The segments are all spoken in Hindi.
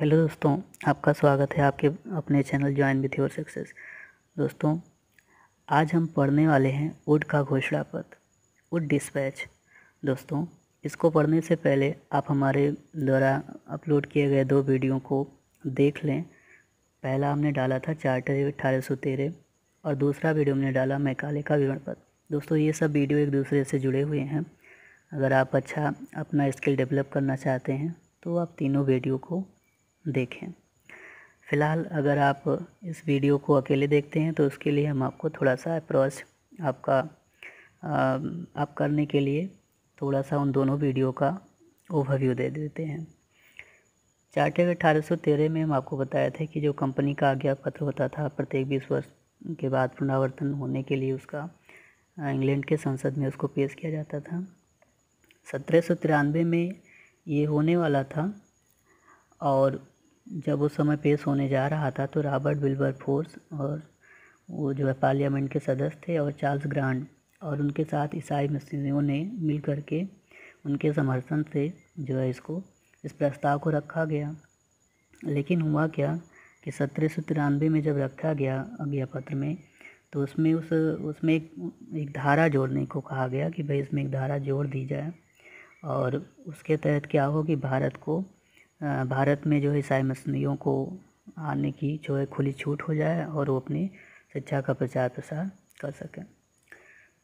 हेलो दोस्तों आपका स्वागत है आपके अपने channel join with your success दोस्तों आज हम पढ़ने वाले हैं वुड का घोषणा पत्र उड डिस्पैच दोस्तों इसको पढ़ने से पहले आप हमारे द्वारा अपलोड किए गए दो वीडियो को देख लें पहला हमने डाला था चार्टर अठारह सौ तेरह और दूसरा वीडियो हमने डाला मैकाले का विवरण पत्र दोस्तों ये सब वीडियो एक दूसरे से जुड़े हुए हैं अगर आप अच्छा अपना स्किल डेवलप करना चाहते हैं तो आप तीनों वीडियो को देखें फ़िलहाल अगर आप इस वीडियो को अकेले देखते हैं तो उसके लिए हम आपको थोड़ा सा अप्रोच आपका आप करने के लिए थोड़ा सा उन दोनों वीडियो का ओवरव्यू दे देते हैं चार्टर अठारह में हम आपको बताया था कि जो कंपनी का आज्ञा पत्र होता था प्रत्येक बीस वर्ष के बाद पुनरावर्तन होने के लिए उसका इंग्लैंड के संसद में उसको पेश किया जाता था सत्रह में ये होने वाला था और जब उस समय पेश होने जा रहा था तो रॉबर्ट फोर्स और वो जो है पार्लियामेंट के सदस्य थे और चार्ल्स ग्रांड और उनके साथ ईसाई मिस्त्रियों ने मिल कर के उनके समर्थन से जो है इसको इस प्रस्ताव को रखा गया लेकिन हुआ क्या कि सत्रह सौ तिरानवे में जब रखा गया अज्ञा पत्र में तो उसमें उस उसमें एक, एक धारा जोड़ने को कहा गया कि भाई इसमें एक धारा जोड़ दी जाए और उसके तहत क्या हो कि भारत को भारत में जो है ईसाई मसनियों को आने की जो है खुली छूट हो जाए और वो अपनी शिक्षा का प्रचार प्रसार कर सकें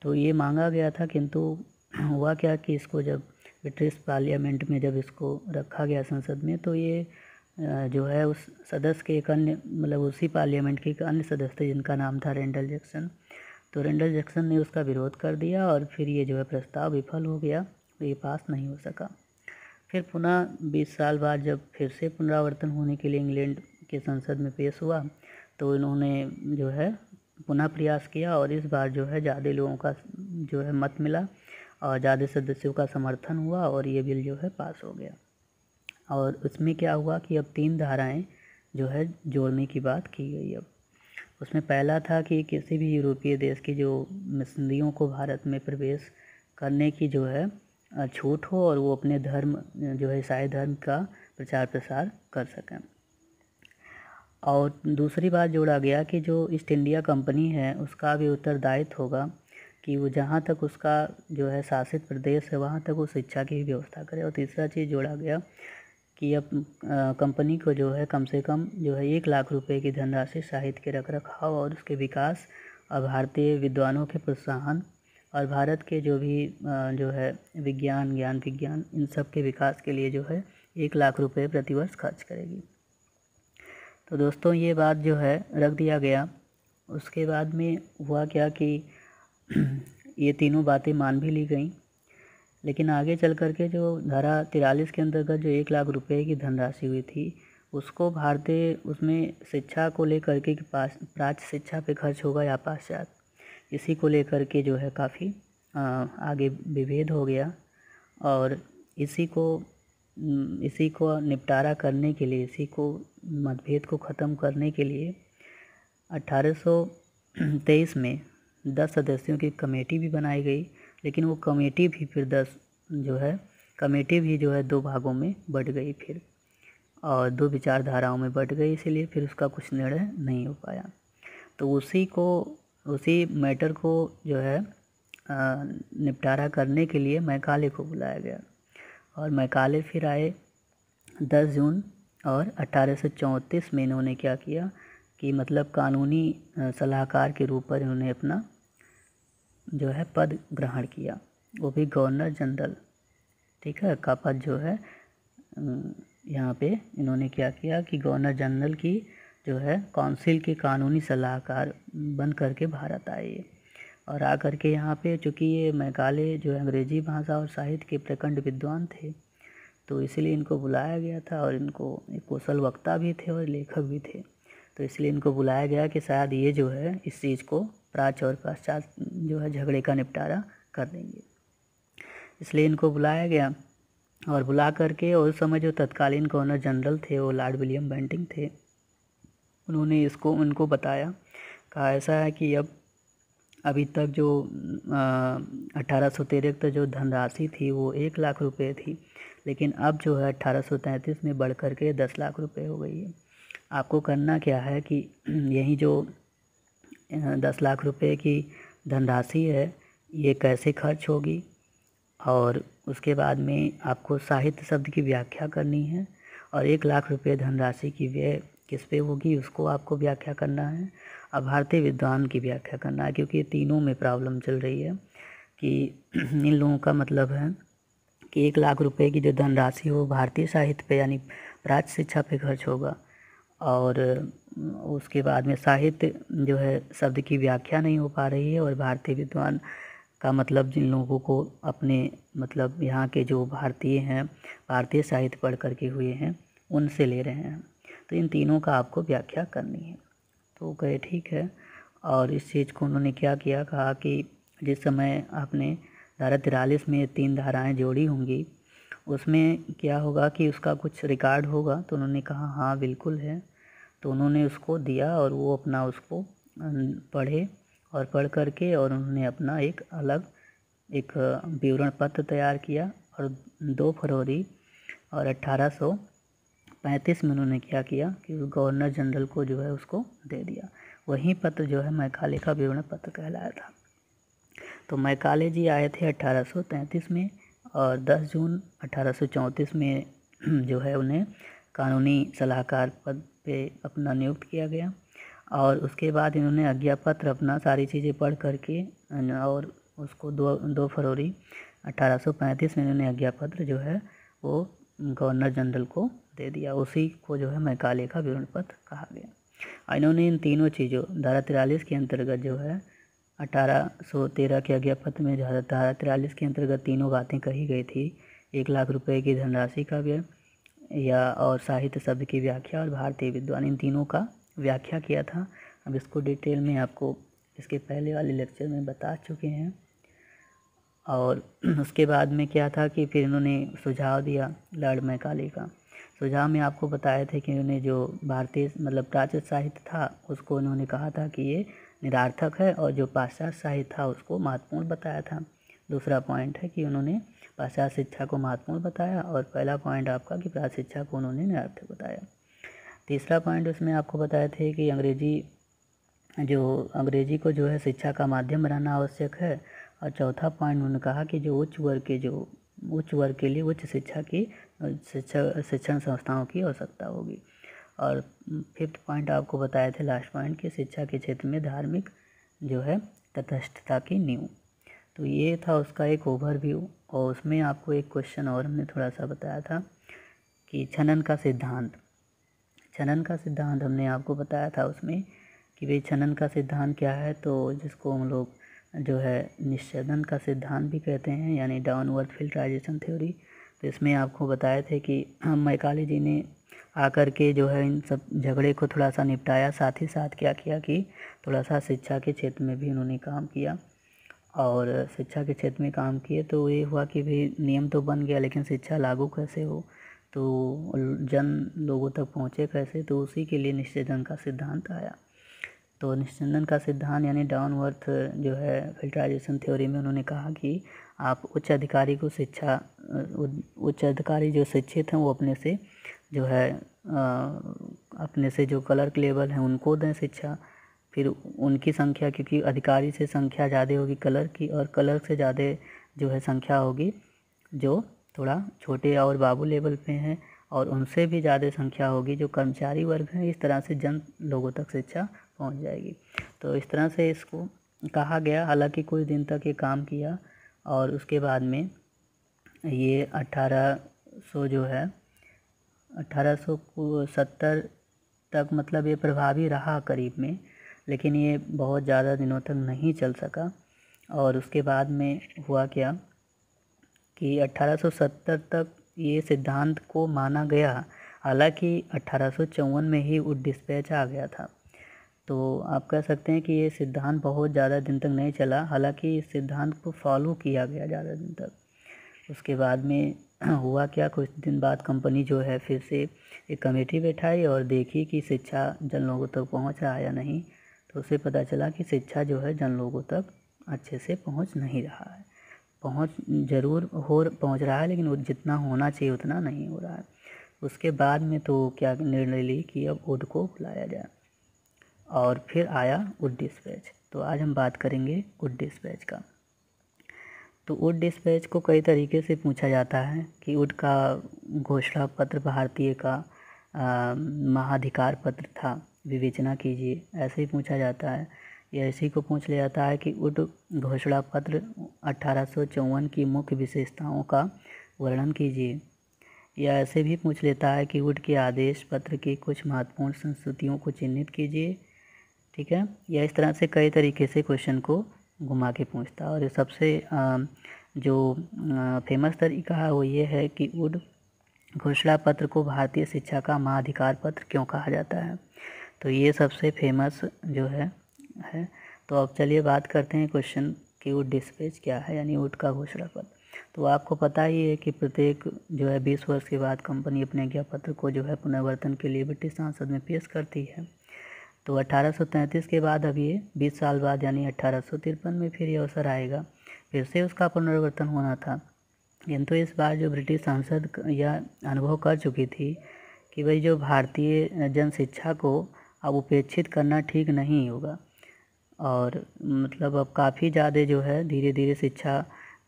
तो ये मांगा गया था किंतु हुआ क्या कि इसको जब ब्रिटिश पार्लियामेंट में जब इसको रखा गया संसद में तो ये जो है उस सदस्य के एक अन्य मतलब उसी पार्लियामेंट के एक अन्य सदस्य थे जिनका नाम था रेंडल जैक्सन तो रेंडल जैक्सन ने उसका विरोध कर दिया और फिर ये जो है प्रस्ताव विफल हो गया तो ये पास नहीं हो सका फिर पुनः बीस साल बाद जब फिर से पुनरावर्तन होने के लिए इंग्लैंड के संसद में पेश हुआ तो इन्होंने जो है पुनः प्रयास किया और इस बार जो है ज़्यादा लोगों का जो है मत मिला और ज़्यादा सदस्यों का समर्थन हुआ और ये बिल जो है पास हो गया और उसमें क्या हुआ कि अब तीन धाराएं जो है जोड़ने की बात की गई अब उसमें पहला था कि किसी भी यूरोपीय देश की जो मिशनरियों को भारत में प्रवेश करने की जो है छूट हो और वो अपने धर्म जो है ईसाई धर्म का प्रचार प्रसार कर सकें और दूसरी बात जोड़ा गया कि जो ईस्ट इंडिया कंपनी है उसका भी उत्तरदायित्व होगा कि वो जहाँ तक उसका जो है शासित प्रदेश है वहाँ तक वो शिक्षा की व्यवस्था करे और तीसरा चीज़ जोड़ा गया कि अब कंपनी को जो है कम से कम जो है एक लाख रुपए की धनराशि साहित्य के रख रखाव और उसके विकास और भारतीय विद्वानों के प्रोत्साहन और भारत के जो भी जो है विज्ञान ज्ञान विज्ञान इन सब के विकास के लिए जो है एक लाख रुपए प्रतिवर्ष खर्च करेगी तो दोस्तों ये बात जो है रख दिया गया उसके बाद में हुआ क्या कि ये तीनों बातें मान भी ली गई लेकिन आगे चल कर के जो धारा तिरालीस के अंतर्गत जो एक लाख रुपए की धनराशि हुई थी उसको भारतीय उसमें शिक्षा को लेकर के पास प्राच्य शिक्षा पे खर्च होगा या पाश्चात्य इसी को लेकर के जो है काफ़ी आगे विभेद हो गया और इसी को इसी को निपटारा करने के लिए इसी को मतभेद को ख़त्म करने के लिए 1823 में 10 सदस्यों की कमेटी भी बनाई गई लेकिन वो कमेटी भी फिर 10 जो है कमेटी भी जो है दो भागों में बढ़ गई फिर और दो विचारधाराओं में बढ़ गई इसीलिए फिर उसका कुछ निर्णय नहीं हो पाया तो उसी को उसी मैटर को जो है निपटारा करने के लिए मैकाले को बुलाया गया और मैकाले फिर आए 10 जून और अट्ठारह में इन्होंने क्या किया कि मतलब कानूनी सलाहकार के रूप पर इन्होंने अपना जो है पद ग्रहण किया वो भी गवर्नर जनरल ठीक है का पद जो है यहाँ पे इन्होंने क्या किया कि गवर्नर जनरल की जो है काउंसिल के कानूनी सलाहकार बन कर के भारत आए और आ के यहाँ पे चूँकि ये मैकाले जो अंग्रेजी भाषा और साहित्य के प्रखंड विद्वान थे तो इसलिए इनको बुलाया गया था और इनको एक कौशल वक्ता भी थे और लेखक भी थे तो इसलिए इनको बुलाया गया कि शायद ये जो है इस चीज़ को प्राच्य और पाश्चात जो है झगड़े का निपटारा कर देंगे इसलिए इनको बुलाया गया और बुला करके उस समय जो तत्कालीन गवर्नर जनरल थे वो लॉर्ड विलियम बेंटिंग थे उन्होंने इसको उनको बताया कहा ऐसा है कि अब अभी तक जो अठारह सौ तेरह तक जो धनराशि थी वो एक लाख रुपए थी लेकिन अब जो है अठारह सौ तैंतीस में बढ़ कर के दस लाख रुपए हो गई है आपको करना क्या है कि यही जो दस लाख रुपए की धनराशि है ये कैसे खर्च होगी और उसके बाद में आपको साहित्य शब्द की व्याख्या करनी है और एक लाख रुपए धनराशि की व्यय किस पे होगी उसको आपको व्याख्या करना है और भारतीय विद्वान की व्याख्या करना है क्योंकि ये तीनों में प्रॉब्लम चल रही है कि इन लोगों का मतलब है कि एक लाख रुपए की जो धनराशि हो भारतीय साहित्य पे यानी प्राच शिक्षा पे खर्च होगा और उसके बाद में साहित्य जो है शब्द की व्याख्या नहीं हो पा रही है और भारतीय विद्वान का मतलब जिन लोगों को अपने मतलब यहाँ के जो भारतीय हैं भारतीय साहित्य पढ़ करके हुए हैं उनसे ले रहे हैं तो इन तीनों का आपको व्याख्या करनी है तो कहे ठीक है और इस चीज़ को उन्होंने क्या किया कहा कि जिस समय आपने धारा तिरालीस में तीन धाराएं जोड़ी होंगी उसमें क्या होगा कि उसका कुछ रिकॉर्ड होगा तो उन्होंने कहा हाँ बिल्कुल है तो उन्होंने उसको दिया और वो अपना उसको पढ़े और पढ़ करके और उन्होंने अपना एक अलग एक विवरण पत्र तैयार किया और दो फरवरी और अट्ठारह पैंतीस में उन्होंने क्या किया कि गवर्नर जनरल को जो है उसको दे दिया वही पत्र जो है मैकाले का विवरण पत्र कहलाया था तो मैकाले जी आए थे अट्ठारह में और 10 जून 1834 में जो है उन्हें कानूनी सलाहकार पद पे अपना नियुक्त किया गया और उसके बाद इन्होंने आज्ञा पत्र अपना सारी चीज़ें पढ़ करके और उसको दो दो फरवरी 1835 में इन्होंने आज्ञा पत्र जो है वो गवर्नर जनरल को दे दिया उसी को जो है मैकाले का विवरण पत्र कहा गया इन्होंने इन तीनों चीज़ों धारा तिरालीस के अंतर्गत जो है अठारह सौ तेरह के आज्ञा पत्र में जहाँ धारा तिरालीस के अंतर्गत तीनों बातें कही गई थी एक लाख रुपए की धनराशि का व्यय या और साहित्य शब्द की व्याख्या और भारतीय विद्वान इन तीनों का व्याख्या किया था अब इसको डिटेल में आपको इसके पहले वाले लेक्चर में बता चुके हैं और उसके बाद में क्या था कि फिर इन्होंने सुझाव दिया लॉर्ड मैकाले का सुझाव तो में आपको बताया था कि उन्हें जो भारतीय मतलब प्राचीन साहित्य था उसको उन्होंने कहा था कि ये निरार्थक है और जो पाश्चात्य साहित्य था उसको महत्वपूर्ण बताया था दूसरा पॉइंट है कि उन्होंने पाश्चात्य शिक्षा को महत्वपूर्ण बताया और पहला पॉइंट आपका कि प्राचीन शिक्षा को उन्होंने निरार्थक बताया तीसरा पॉइंट उसमें आपको बताए थे कि अंग्रेजी जो अंग्रेजी को जो है शिक्षा का माध्यम बनाना आवश्यक है और चौथा पॉइंट उन्होंने कहा कि जो उच्च वर्ग के जो उच्च वर्ग के लिए उच्च शिक्षा की शिक्षक शिक्षण संस्थाओं की आवश्यकता होगी और फिफ्थ पॉइंट आपको बताए थे लास्ट पॉइंट कि शिक्षा के क्षेत्र में धार्मिक जो है तटस्थता की नींव तो ये था उसका एक ओवरव्यू और उसमें आपको एक क्वेश्चन और हमने थोड़ा सा बताया था कि छनन का सिद्धांत छनन का सिद्धांत हमने आपको बताया था उसमें कि भाई छनन का सिद्धांत क्या है तो जिसको हम लोग जो है निश्चेदन का सिद्धांत भी कहते हैं यानी डाउनवर्ड फिल्ट्राइजेशन थ्योरी तो इसमें आपको बताए थे कि हाँ, मैकाली जी ने आकर के जो है इन सब झगड़े को थोड़ा सा निपटाया साथ ही साथ क्या किया कि थोड़ा सा शिक्षा के क्षेत्र में भी उन्होंने काम किया और शिक्षा के क्षेत्र में काम किए तो ये हुआ कि भी नियम तो बन गया लेकिन शिक्षा लागू कैसे हो तो जन लोगों तक पहुँचे कैसे तो उसी के लिए निश्चेदन का सिद्धांत आया तो निश्चंदन का सिद्धांत यानी डाउनवर्थ जो है फिल्टराइजेशन थ्योरी में उन्होंने कहा कि आप उच्च अधिकारी को शिक्षा उच्च अधिकारी जो शिक्षित हैं वो अपने से जो है अपने से जो क्लर्क लेवल हैं उनको दें शिक्षा फिर उनकी संख्या क्योंकि अधिकारी से संख्या ज़्यादा होगी कलर की और कलर से ज़्यादा जो है संख्या होगी जो थोड़ा छोटे और बाबू लेवल पे हैं और उनसे भी ज़्यादा संख्या होगी जो कर्मचारी वर्ग हैं इस तरह से जन लोगों तक शिक्षा पहुंच जाएगी तो इस तरह से इसको कहा गया हालांकि कुछ दिन तक ये काम किया और उसके बाद में ये अट्ठारह सौ जो है अट्ठारह सौ सत्तर तक मतलब ये प्रभावी रहा करीब में लेकिन ये बहुत ज़्यादा दिनों तक नहीं चल सका और उसके बाद में हुआ क्या कि 1870 तक ये सिद्धांत को माना गया हालांकि अट्ठारह में ही वो डिस्पैच आ गया था तो आप कह सकते हैं कि ये सिद्धांत बहुत ज़्यादा दिन तक नहीं चला हालांकि इस सिद्धांत को फॉलो किया गया ज़्यादा दिन तक उसके बाद में हुआ क्या कुछ दिन बाद कंपनी जो है फिर से एक कमेटी बैठाई और देखी कि शिक्षा जन लोगों तक पहुंच रहा या नहीं तो उसे पता चला कि शिक्षा जो है जन लोगों तक अच्छे से पहुँच नहीं रहा है पहुँच ज़रूर हो पहुँच रहा है लेकिन जितना होना चाहिए उतना नहीं हो रहा है उसके बाद में तो क्या निर्णय ली कि अब उद को बुलाया जाए और फिर आया उड डिस्पैच तो आज हम बात करेंगे उड डिस्पैच का तो उड डिस्पैच को कई तरीके से पूछा जाता है कि उड का घोषणा पत्र भारतीय का महाधिकार पत्र था विवेचना कीजिए ऐसे ही पूछा जाता है या इसी को पूछ लिया जाता है कि उड घोषणा पत्र अठारह की मुख्य विशेषताओं का वर्णन कीजिए या ऐसे भी पूछ लेता है कि उड के आदेश पत्र की कुछ महत्वपूर्ण संस्तुतियों को चिन्हित कीजिए ठीक है या इस तरह से कई तरीके से क्वेश्चन को घुमा के पूछता और सबसे जो फेमस तरीका है वो ये है कि उड घोषणा पत्र को भारतीय शिक्षा का महाधिकार पत्र क्यों कहा जाता है तो ये सबसे फेमस जो है है तो अब चलिए बात करते हैं क्वेश्चन कि वो डिस्पेच क्या है यानी उड का घोषणा पत्र तो आपको पता ही है कि प्रत्येक जो है बीस वर्ष के बाद कंपनी अपने ज्ञापत्र को जो है पुनर्वर्तन के लिए ब्रिटिश सांसद में पेश करती है तो अठारह के बाद अब ये बीस साल बाद यानी अट्ठारह में फिर ये अवसर आएगा फिर से उसका पुनर्वर्तन होना था किंतु इस बार जो ब्रिटिश सांसद यह अनुभव कर चुकी थी कि भाई जो भारतीय जन शिक्षा को अब उपेक्षित करना ठीक नहीं होगा और मतलब अब काफ़ी ज़्यादा जो है धीरे धीरे शिक्षा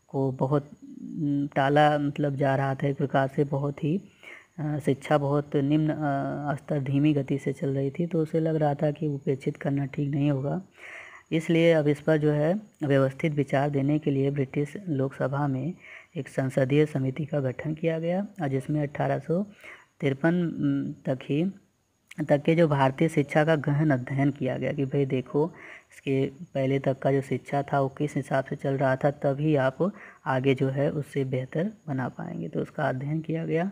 को बहुत टाला मतलब जा रहा था एक प्रकार से बहुत ही शिक्षा बहुत निम्न स्तर धीमी गति से चल रही थी तो उसे लग रहा था कि उपेक्षित करना ठीक नहीं होगा इसलिए अब इस पर जो है व्यवस्थित विचार देने के लिए ब्रिटिश लोकसभा में एक संसदीय समिति का गठन किया गया और जिसमें अठारह तक ही तक के जो भारतीय शिक्षा का गहन अध्ययन किया गया कि भाई देखो इसके पहले तक का जो शिक्षा था वो किस हिसाब से चल रहा था तभी आप आगे जो है उससे बेहतर बना पाएंगे तो उसका अध्ययन किया गया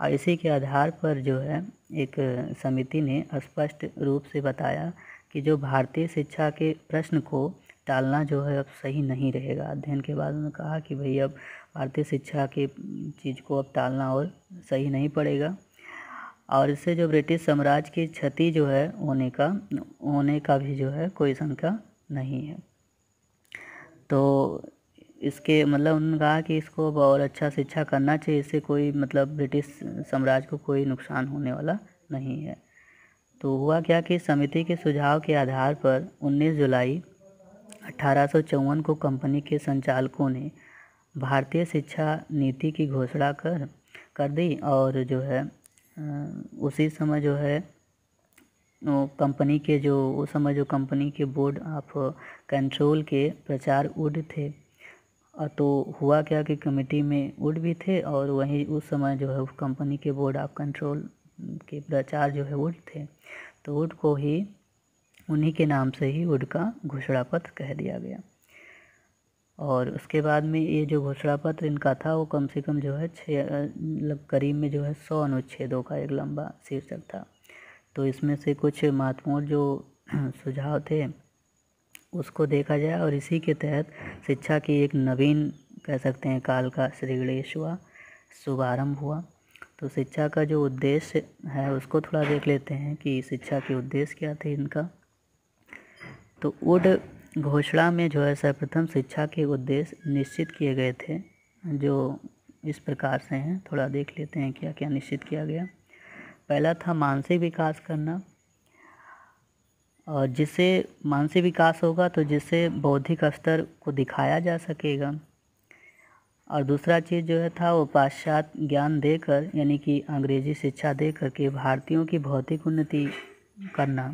और इसी के आधार पर जो है एक समिति ने स्पष्ट रूप से बताया कि जो भारतीय शिक्षा के प्रश्न को टालना जो है अब सही नहीं रहेगा अध्ययन के बाद उन्होंने कहा कि भाई अब भारतीय शिक्षा के चीज़ को अब टालना और सही नहीं पड़ेगा और इससे जो ब्रिटिश साम्राज्य की क्षति जो है होने का होने का भी जो है कोई शंका नहीं है तो इसके मतलब उन्होंने कहा कि इसको अब और अच्छा शिक्षा करना चाहिए इससे कोई मतलब ब्रिटिश साम्राज्य को कोई नुकसान होने वाला नहीं है तो हुआ क्या कि समिति के सुझाव के आधार पर 19 जुलाई अठारह को कंपनी के संचालकों ने भारतीय शिक्षा नीति की घोषणा कर कर दी और जो है उसी समय जो है कंपनी के जो उस समय जो कंपनी के बोर्ड ऑफ कंट्रोल के प्रचार उड थे तो हुआ क्या कि कमेटी में वुड भी थे और वहीं उस समय जो है कंपनी के बोर्ड ऑफ कंट्रोल के प्रचार जो है वुड थे तो वुड को ही उन्हीं के नाम से ही वुड का घोषणा पत्र कह दिया गया और उसके बाद में ये जो घोषणा पत्र इनका था वो कम से कम जो है छः मतलब करीब में जो है सौ अनुच्छेदों का एक लंबा शीर्षक था तो इसमें से कुछ महत्वपूर्ण जो सुझाव थे उसको देखा जाए और इसी के तहत शिक्षा की एक नवीन कह सकते हैं काल का श्री गणेश हुआ शुभारम्भ हुआ तो शिक्षा का जो उद्देश्य है उसको थोड़ा देख लेते हैं कि शिक्षा के उद्देश्य क्या थे इनका तो उड घोषणा में जो है सर्वप्रथम शिक्षा के उद्देश्य निश्चित किए गए थे जो इस प्रकार से हैं थोड़ा देख लेते हैं क्या क्या निश्चित किया गया पहला था मानसिक विकास करना जिससे मानसिक विकास होगा तो जिससे बौद्धिक स्तर को दिखाया जा सकेगा और दूसरा चीज़ जो है था वो पाश्चात्य ज्ञान देकर यानी कि अंग्रेजी शिक्षा दे करके भारतीयों की भौतिक उन्नति करना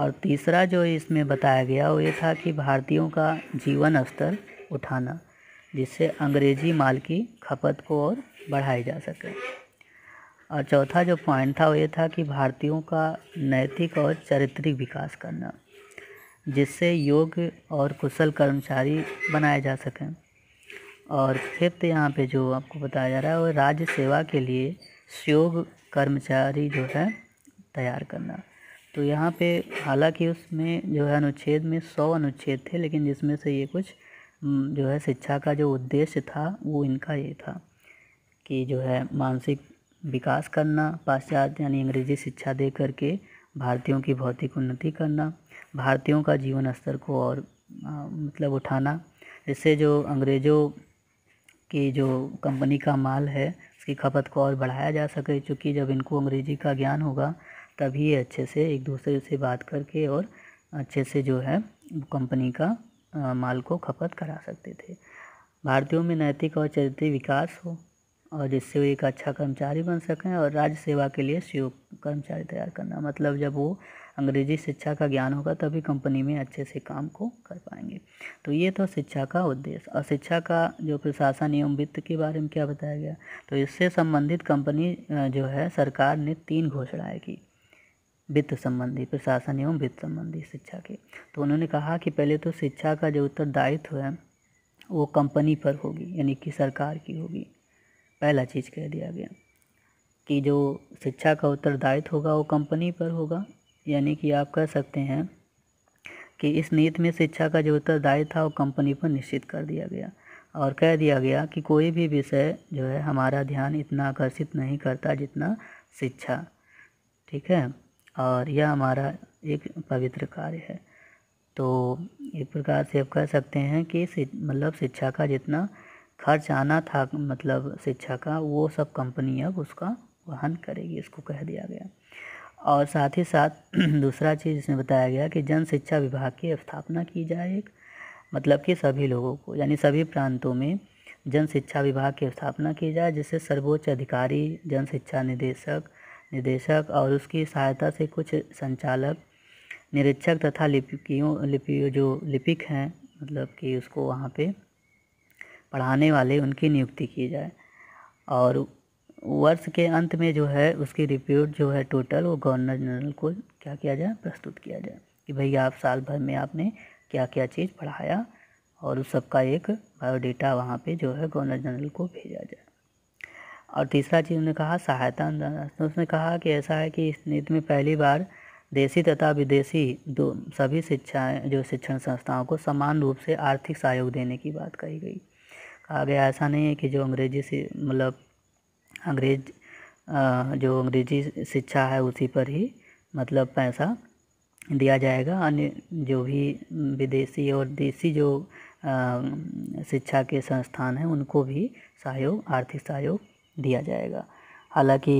और तीसरा जो इसमें बताया गया वो ये था कि भारतीयों का जीवन स्तर उठाना जिससे अंग्रेजी माल की खपत को और बढ़ाई जा सके और चौथा जो पॉइंट था वो ये था कि भारतीयों का नैतिक और चारित्रिक विकास करना जिससे योग्य और कुशल कर्मचारी बनाए जा सकें और फिफ्थ यहाँ पे जो आपको बताया जा रहा है वो राज्य सेवा के लिए सुयोग कर्मचारी जो है तैयार करना तो यहाँ पे हालांकि उसमें जो है अनुच्छेद में सौ अनुच्छेद थे लेकिन जिसमें से ये कुछ जो है शिक्षा का जो उद्देश्य था वो इनका ये था कि जो है मानसिक विकास करना पाश्चात्य यानी अंग्रेजी शिक्षा दे करके भारतीयों की भौतिक उन्नति करना भारतीयों का जीवन स्तर को और मतलब उठाना इससे जो अंग्रेज़ों की जो कंपनी का माल है उसकी खपत को और बढ़ाया जा सके चूँकि जब इनको अंग्रेज़ी का ज्ञान होगा तभी अच्छे से एक दूसरे से बात करके और अच्छे से जो है कंपनी का आ, माल को खपत करा सकते थे भारतीयों में नैतिक और चरित्र विकास हो और जिससे वो एक अच्छा कर्मचारी बन सकें और राज्य सेवा के लिए सुयोग्य कर्मचारी तैयार करना मतलब जब वो अंग्रेजी शिक्षा का ज्ञान होगा तभी कंपनी में अच्छे से काम को कर पाएंगे तो ये तो शिक्षा का उद्देश्य और शिक्षा का जो प्रशासन एवं वित्त के बारे में क्या बताया गया तो इससे संबंधित कंपनी जो है सरकार ने तीन घोषणाएँ की वित्त संबंधी प्रशासन एवं वित्त संबंधी शिक्षा के तो उन्होंने कहा कि पहले तो शिक्षा का जो उत्तरदायित्व है वो कंपनी पर होगी यानी कि सरकार की होगी पहला चीज़ कह दिया गया कि जो शिक्षा का उत्तरदायित्व होगा वो कंपनी पर होगा यानी कि आप कह सकते हैं कि इस नीति में शिक्षा का जो उत्तरदायित्व था वो कंपनी पर निश्चित कर दिया गया और कह दिया गया कि कोई भी विषय जो है हमारा ध्यान इतना आकर्षित नहीं करता जितना शिक्षा ठीक है और यह हमारा एक पवित्र कार्य है तो एक प्रकार से आप कह सकते हैं कि मतलब शिक्षा का जितना खर्च आना था मतलब शिक्षा का वो सब कंपनी अब उसका वहन करेगी इसको कह दिया गया और साथ ही साथ दूसरा चीज़ इसमें बताया गया कि जन शिक्षा विभाग की स्थापना की जाए एक मतलब कि सभी लोगों को यानी सभी प्रांतों में जन शिक्षा विभाग की स्थापना की जाए जिससे सर्वोच्च अधिकारी जन शिक्षा निदेशक निदेशक और उसकी सहायता से कुछ संचालक निरीक्षक तथा लिपिकियों लिपि जो लिपिक हैं मतलब कि उसको वहाँ पे पढ़ाने वाले उनकी नियुक्ति की जाए और वर्ष के अंत में जो है उसकी रिपोर्ट जो है टोटल वो गवर्नर जनरल को क्या किया जाए प्रस्तुत किया जाए कि भैया आप साल भर में आपने क्या क्या चीज़ पढ़ाया और उस सबका एक बायोडेटा वहाँ पे जो है गवर्नर जनरल को भेजा जाए और तीसरा चीज़ उन्होंने कहा सहायता अनुदान तो उसने कहा कि ऐसा है कि इस नीति में पहली बार देशी तथा विदेशी दो सभी शिक्षाएँ जो शिक्षण संस्थाओं को समान रूप से आर्थिक सहयोग देने की बात कही गई आ गया ऐसा नहीं है कि जो अंग्रेजी से मतलब अंग्रेज जो अंग्रेजी शिक्षा है उसी पर ही मतलब पैसा दिया जाएगा अन्य जो भी विदेशी और देसी जो शिक्षा के संस्थान हैं उनको भी सहयोग आर्थिक सहयोग दिया जाएगा हालांकि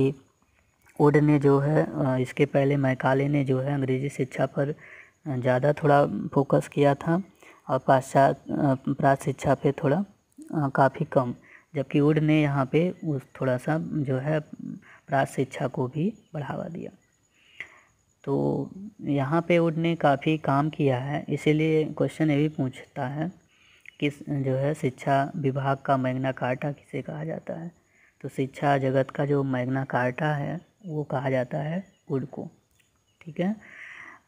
ओड ने जो है इसके पहले मैकाले ने जो है अंग्रेजी शिक्षा पर ज़्यादा थोड़ा फोकस किया था और पाश्चात्य प्राच्य शिक्षा पे थोड़ा काफ़ी कम जबकि वुड ने यहाँ पे उस थोड़ा सा जो है प्राथ शिक्षा को भी बढ़ावा दिया तो यहाँ पे वुड ने काफ़ी काम किया है इसीलिए क्वेश्चन ये भी पूछता है कि जो है शिक्षा विभाग का मैग्ना कार्टा किसे कहा जाता है तो शिक्षा जगत का जो मैग्ना कार्टा है वो कहा जाता है वुड को ठीक है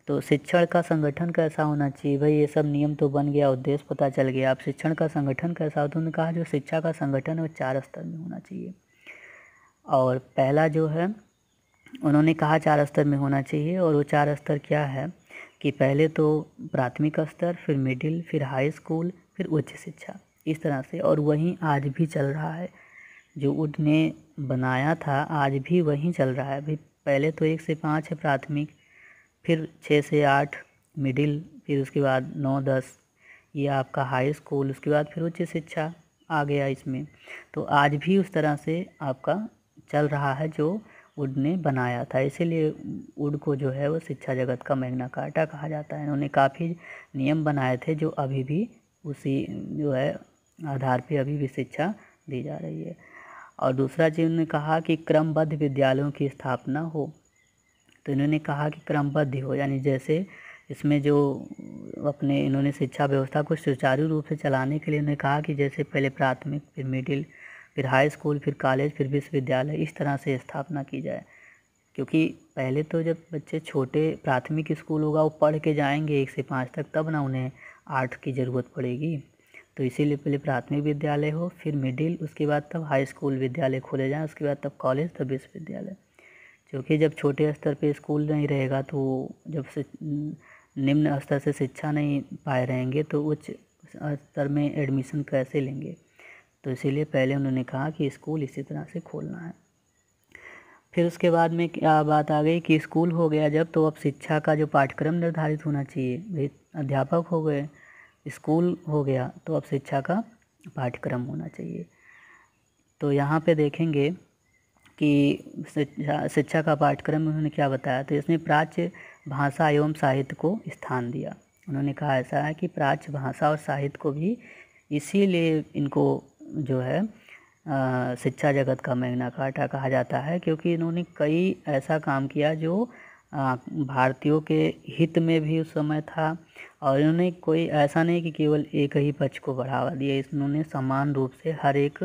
तो शिक्षण का संगठन कैसा होना चाहिए भाई ये सब नियम तो बन गया उद्देश्य पता चल गया अब शिक्षण का संगठन कैसा हो तो उन्होंने कहा जो शिक्षा का संगठन है वो चार स्तर में होना चाहिए और पहला जो है उन्होंने कहा चार स्तर में होना चाहिए और वो चार स्तर क्या है कि पहले तो प्राथमिक स्तर फिर मिडिल फिर हाई स्कूल फिर उच्च शिक्षा इस तरह से और वहीं आज भी चल रहा है जो उड ने बनाया था आज भी वहीं चल रहा है भाई पहले तो एक से पाँच है प्राथमिक फिर छः से आठ मिडिल फिर उसके बाद नौ दस ये आपका हाई स्कूल उसके बाद फिर उच्च शिक्षा आ गया इसमें तो आज भी उस तरह से आपका चल रहा है जो वुड ने बनाया था इसीलिए वुड को जो है वो शिक्षा जगत का मैग्ना कार्टा कहा जाता है इन्होंने काफ़ी नियम बनाए थे जो अभी भी उसी जो है आधार पे अभी भी शिक्षा दी जा रही है और दूसरा चीज ने कहा कि क्रमबद्ध विद्यालयों की स्थापना हो तो इन्होंने कहा कि क्रमबद्ध हो यानी जैसे इसमें जो अपने इन्होंने शिक्षा व्यवस्था को सुचारू रूप से चलाने के लिए उन्होंने कहा कि जैसे पहले प्राथमिक फिर मिडिल फिर हाई स्कूल फिर कॉलेज फिर विश्वविद्यालय इस तरह से स्थापना की जाए क्योंकि पहले तो जब बच्चे छोटे प्राथमिक स्कूल होगा वो पढ़ के जाएंगे एक से पाँच तक तब ना उन्हें आर्ट की ज़रूरत पड़ेगी तो इसीलिए पहले प्राथमिक विद्यालय हो फिर मिडिल उसके बाद तब हाई स्कूल विद्यालय खोले जाएँ उसके बाद तब कॉलेज तब विश्वविद्यालय क्योंकि जब छोटे स्तर पे स्कूल नहीं रहेगा तो जब से निम्न स्तर से शिक्षा नहीं पाए रहेंगे तो उच्च स्तर में एडमिशन कैसे लेंगे तो इसीलिए पहले उन्होंने कहा कि स्कूल इसी तरह से खोलना है फिर उसके बाद में क्या बात आ गई कि स्कूल हो गया जब तो अब शिक्षा का जो पाठ्यक्रम निर्धारित होना चाहिए भाई अध्यापक हो गए स्कूल हो गया तो अब शिक्षा का पाठ्यक्रम होना चाहिए तो यहाँ पे देखेंगे कि शिक्षा का पाठ्यक्रम उन्होंने क्या बताया तो इसमें प्राच्य भाषा एवं साहित्य को स्थान दिया उन्होंने कहा ऐसा है कि प्राच्य भाषा और साहित्य को भी इसीलिए इनको जो है शिक्षा जगत का मैगना काटा कहा जाता है क्योंकि इन्होंने कई ऐसा काम किया जो भारतीयों के हित में भी उस समय था और इन्होंने कोई ऐसा नहीं कि केवल एक ही पक्ष को बढ़ावा दिया इस उन्होंने समान रूप से हर एक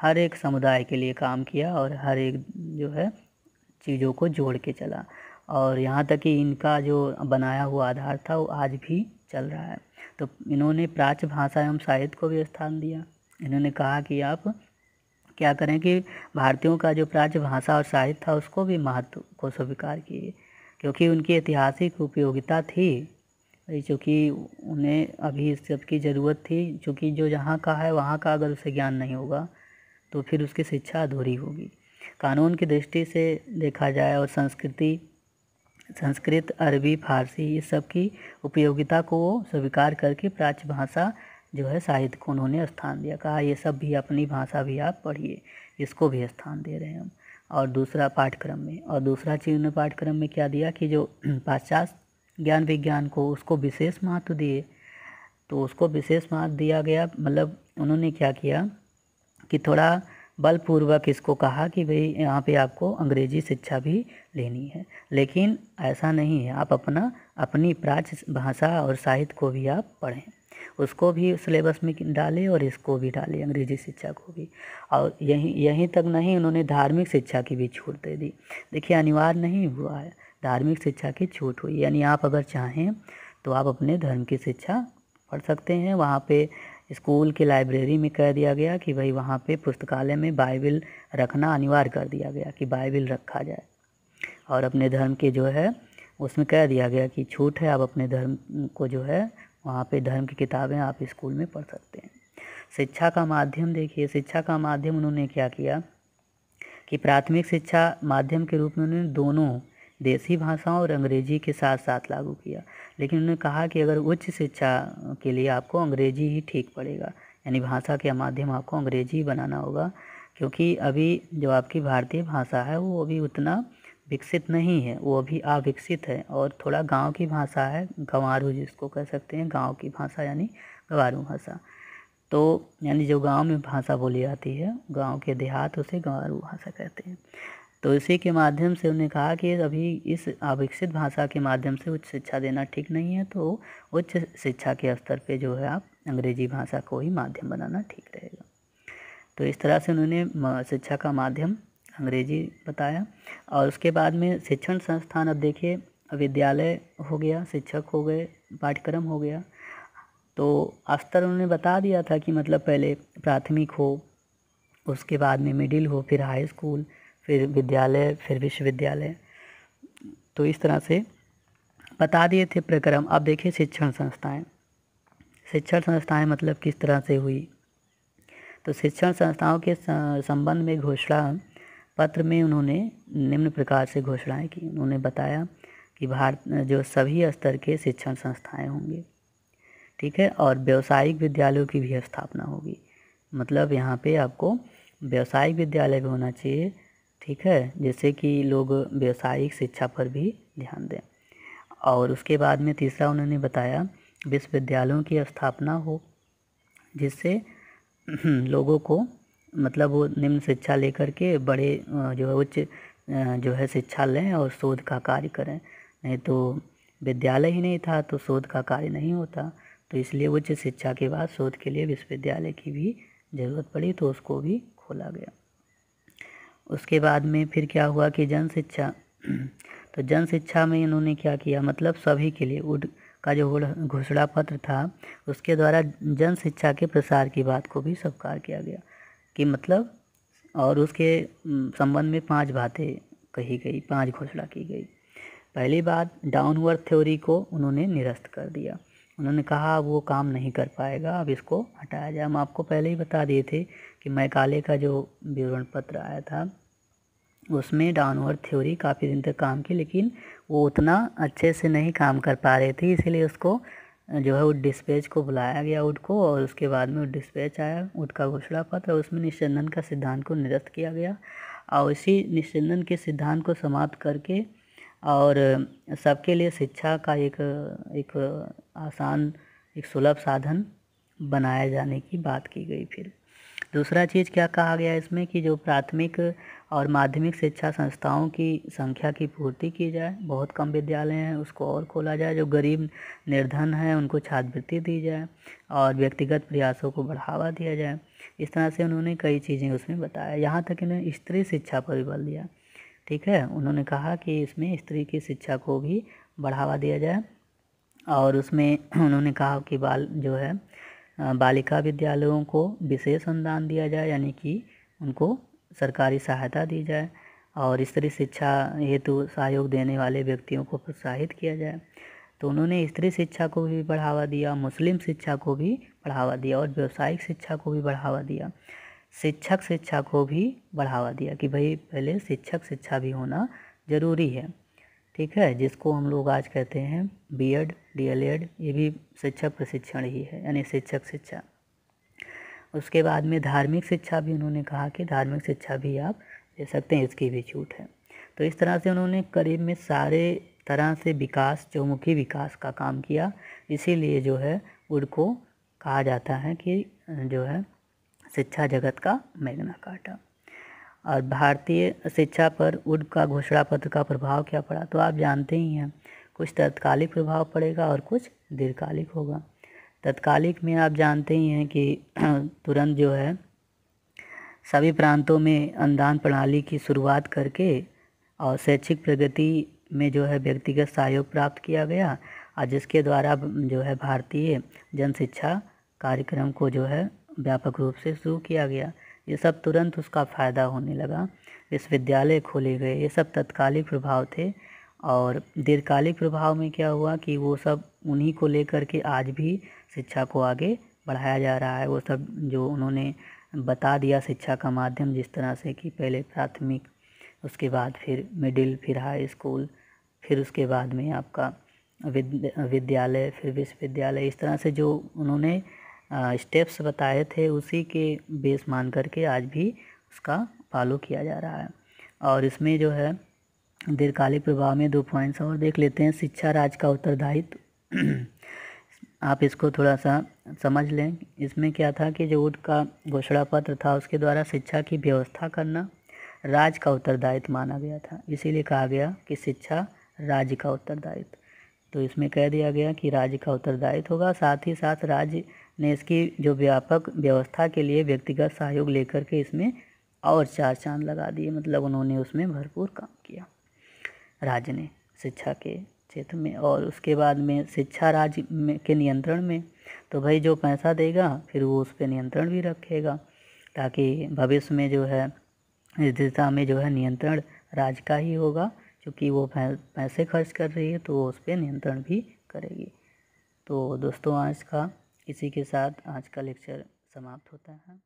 हर एक समुदाय के लिए काम किया और हर एक जो है चीज़ों को जोड़ के चला और यहाँ तक कि इनका जो बनाया हुआ आधार था वो आज भी चल रहा है तो इन्होंने प्राच्य भाषा एवं साहित्य को भी स्थान दिया इन्होंने कहा कि आप क्या करें कि भारतीयों का जो प्राच्य भाषा और साहित्य था उसको भी महत्व को स्वीकार किए क्योंकि उनकी ऐतिहासिक उपयोगिता थी चूँकि उन्हें अभी इस सब की ज़रूरत थी चूँकि जो जहाँ का है वहाँ का अगर उसे ज्ञान नहीं होगा तो फिर उसकी शिक्षा अधूरी होगी कानून की दृष्टि से देखा जाए और संस्कृति संस्कृत अरबी फारसी ये सब की उपयोगिता को स्वीकार करके प्राच्य भाषा जो है साहित्य को उन्होंने स्थान दिया कहा ये सब भी अपनी भाषा भी आप पढ़िए इसको भी स्थान दे रहे हैं हम और दूसरा पाठ्यक्रम में और दूसरा चीज ने पाठ्यक्रम में क्या दिया कि जो पाश्चात्य ज्ञान विज्ञान को उसको विशेष महत्व दिए तो उसको विशेष महत्व दिया गया मतलब उन्होंने क्या किया कि थोड़ा बलपूर्वक इसको कहा कि भाई यहाँ पे आपको अंग्रेजी शिक्षा भी लेनी है लेकिन ऐसा नहीं है आप अपना अपनी प्राच भाषा और साहित्य को भी आप पढ़ें उसको भी सिलेबस में डालें और इसको भी डालें अंग्रेजी शिक्षा को भी और यहीं यहीं तक नहीं उन्होंने धार्मिक शिक्षा की भी छूट दे दी देखिए अनिवार्य नहीं हुआ है धार्मिक शिक्षा की छूट हुई यानी आप अगर चाहें तो आप अपने धर्म की शिक्षा पढ़ सकते हैं वहाँ पे स्कूल के लाइब्रेरी में कह दिया गया कि भाई वहाँ पे पुस्तकालय में बाइबिल रखना अनिवार्य कर दिया गया कि बाइबिल रखा जाए और अपने धर्म के जो है उसमें कह दिया गया कि छूट है आप अपने धर्म को जो है वहाँ पे धर्म की किताबें आप स्कूल में पढ़ सकते हैं शिक्षा का माध्यम देखिए शिक्षा का माध्यम उन्होंने क्या किया कि प्राथमिक शिक्षा माध्यम के रूप में उन्होंने दोनों देसी भाषाओं और अंग्रेजी के साथ साथ लागू किया लेकिन उन्होंने कहा कि अगर उच्च शिक्षा के लिए आपको अंग्रेजी ही ठीक पड़ेगा यानी भाषा के माध्यम आपको अंग्रेजी ही बनाना होगा क्योंकि अभी जो आपकी भारतीय भाषा है वो अभी उतना विकसित नहीं है वो अभी अविकसित है और थोड़ा गांव की भाषा है गंवारू जिसको कह सकते हैं गांव की भाषा यानी गंवारू भाषा तो यानी जो गांव में भाषा बोली जाती है गांव के देहात उसे गंवारू भाषा कहते हैं तो इसी के माध्यम से उन्हें कहा कि अभी इस अविकसित भाषा के माध्यम से उच्च शिक्षा देना ठीक नहीं है तो उच्च शिक्षा के स्तर पे जो है आप अंग्रेजी भाषा को ही माध्यम बनाना ठीक रहेगा तो इस तरह से उन्होंने शिक्षा का माध्यम अंग्रेजी बताया और उसके बाद में शिक्षण संस्थान अब देखिए विद्यालय हो गया शिक्षक हो गए पाठ्यक्रम हो गया तो स्तर उन्होंने बता दिया था कि मतलब पहले प्राथमिक हो उसके बाद में मिडिल हो फिर हाई स्कूल फिर विद्यालय फिर विश्वविद्यालय तो इस तरह से बता दिए थे प्रक्रम अब देखिए शिक्षण संस्थाएं शिक्षण संस्थाएं मतलब किस तरह से हुई तो शिक्षण संस्थाओं के संबंध में घोषणा पत्र में उन्होंने निम्न प्रकार से घोषणाएं की उन्होंने बताया कि भारत जो सभी स्तर के शिक्षण संस्थाएं होंगे ठीक है और व्यावसायिक विद्यालयों की भी स्थापना होगी मतलब यहाँ पे आपको व्यावसायिक विद्यालय भी होना चाहिए ठीक है जैसे कि लोग व्यावसायिक शिक्षा पर भी ध्यान दें और उसके बाद में तीसरा उन्होंने बताया विश्वविद्यालयों की स्थापना हो जिससे लोगों को मतलब वो निम्न शिक्षा लेकर के बड़े जो है उच्च जो है शिक्षा लें और शोध का कार्य करें नहीं तो विद्यालय ही नहीं था तो शोध का कार्य नहीं होता तो इसलिए उच्च शिक्षा के बाद शोध के लिए विश्वविद्यालय की भी ज़रूरत पड़ी तो उसको भी खोला गया उसके बाद में फिर क्या हुआ कि जन शिक्षा तो जन शिक्षा में इन्होंने क्या किया मतलब सभी के लिए उड का जो घोषणा पत्र था उसके द्वारा जन शिक्षा के प्रसार की बात को भी स्वीकार किया गया कि मतलब और उसके संबंध में पांच बातें कही गई पांच घोषणा की गई पहली बात डाउनवर्ड थ्योरी को उन्होंने निरस्त कर दिया उन्होंने कहा वो काम नहीं कर पाएगा अब इसको हटाया जाए हम आपको पहले ही बता दिए थे कि मैकाले का जो विवरण पत्र आया था उसमें डाउनवर्ड थ्योरी काफ़ी दिन तक काम की लेकिन वो उतना अच्छे से नहीं काम कर पा रही थी इसीलिए उसको जो है उड डिस्पैच को बुलाया गया उड को और उसके बाद में उड डिस्पैच आया उड का घोषणा पत्र और उसमें निश्चंदन का सिद्धांत को निरस्त किया गया और इसी निश्चंदन के सिद्धांत को समाप्त करके और सबके लिए शिक्षा का एक एक आसान एक सुलभ साधन बनाए जाने की बात की गई फिर दूसरा चीज़ क्या कहा गया इसमें कि जो प्राथमिक और माध्यमिक शिक्षा संस्थाओं की संख्या की पूर्ति की जाए बहुत कम विद्यालय हैं उसको और खोला जाए जो गरीब निर्धन हैं उनको छात्रवृत्ति दी जाए और व्यक्तिगत प्रयासों को बढ़ावा दिया जाए इस तरह से उन्होंने कई चीज़ें उसमें बताया यहाँ तक इन्होंने स्त्री शिक्षा पर भी बल दिया ठीक है उन्होंने कहा कि इसमें स्त्री की शिक्षा को भी बढ़ावा दिया जाए और उसमें उन्होंने कहा कि बाल जो है बालिका विद्यालयों को विशेष अनुदान दिया जाए यानी कि उनको सरकारी सहायता दी जाए और स्त्री शिक्षा हेतु सहयोग देने वाले व्यक्तियों को प्रोत्साहित किया जाए तो उन्होंने स्त्री शिक्षा को भी बढ़ावा दिया मुस्लिम शिक्षा को भी बढ़ावा दिया और व्यावसायिक शिक्षा को भी बढ़ावा दिया शिक्षक शिक्षा को भी बढ़ावा दिया कि भाई पहले शिक्षक शिक्षा भी होना ज़रूरी है ठीक है जिसको हम लोग आज कहते हैं B Ed D El Ed ये भी शिक्षक प्रशिक्षण ही है यानी शिक्षक शिक्षा उसके बाद में धार्मिक शिक्षा भी उन्होंने कहा कि धार्मिक शिक्षा भी आप ले सकते हैं इसकी भी छूट है तो इस तरह से उन्होंने करीब में सारे तरह से विकास चौमुखी विकास का काम किया इसीलिए जो है उनको कहा जाता है कि जो है शिक्षा जगत का मैग्ना काटा और भारतीय शिक्षा पर उड का घोषणा पत्र का प्रभाव क्या पड़ा तो आप जानते ही हैं कुछ तत्कालिक प्रभाव पड़ेगा और कुछ दीर्घकालिक होगा तत्कालिक में आप जानते ही हैं कि तुरंत जो है सभी प्रांतों में अनुदान प्रणाली की शुरुआत करके और शैक्षिक प्रगति में जो है व्यक्तिगत सहयोग प्राप्त किया गया और जिसके द्वारा जो है भारतीय जन शिक्षा कार्यक्रम को जो है व्यापक रूप से शुरू किया गया ये सब तुरंत उसका फ़ायदा होने लगा विश्वविद्यालय खोले गए ये सब तत्कालिक प्रभाव थे और दीर्घकालिक प्रभाव में क्या हुआ कि वो सब उन्हीं को लेकर के आज भी शिक्षा को आगे बढ़ाया जा रहा है वो सब जो उन्होंने बता दिया शिक्षा का माध्यम जिस तरह से कि पहले प्राथमिक उसके बाद फिर मिडिल फिर हाई स्कूल फिर उसके बाद में आपका विद्यालय फिर विश्वविद्यालय इस तरह से जो उन्होंने स्टेप्स बताए थे उसी के बेस मान करके आज भी उसका फॉलो किया जा रहा है और इसमें जो है दीर्घकालिक प्रभाव में दो पॉइंट्स और देख लेते हैं शिक्षा राज का उत्तरदायित्व आप इसको थोड़ा सा समझ लें इसमें क्या था कि जो वुड का घोषणा पत्र था उसके द्वारा शिक्षा की व्यवस्था करना राज का उत्तरदायित्व माना गया था इसीलिए कहा गया कि शिक्षा राज्य का उत्तरदायित्व तो इसमें कह दिया गया कि राज्य का उत्तरदायित्व होगा साथ ही साथ राज्य ने इसकी जो व्यापक व्यवस्था के लिए व्यक्तिगत सहयोग लेकर के इसमें और चार चांद लगा दिए मतलब उन्होंने उसमें भरपूर काम किया राज्य ने शिक्षा के क्षेत्र में और उसके बाद में शिक्षा राज्य में के नियंत्रण में तो भाई जो पैसा देगा फिर वो उस पर नियंत्रण भी रखेगा ताकि भविष्य में जो है इस दिशा में जो है नियंत्रण राज्य का ही होगा क्योंकि वो पैसे खर्च कर रही है तो वो उस पर नियंत्रण भी करेगी तो दोस्तों आज का इसी के साथ आज का लेक्चर समाप्त होता है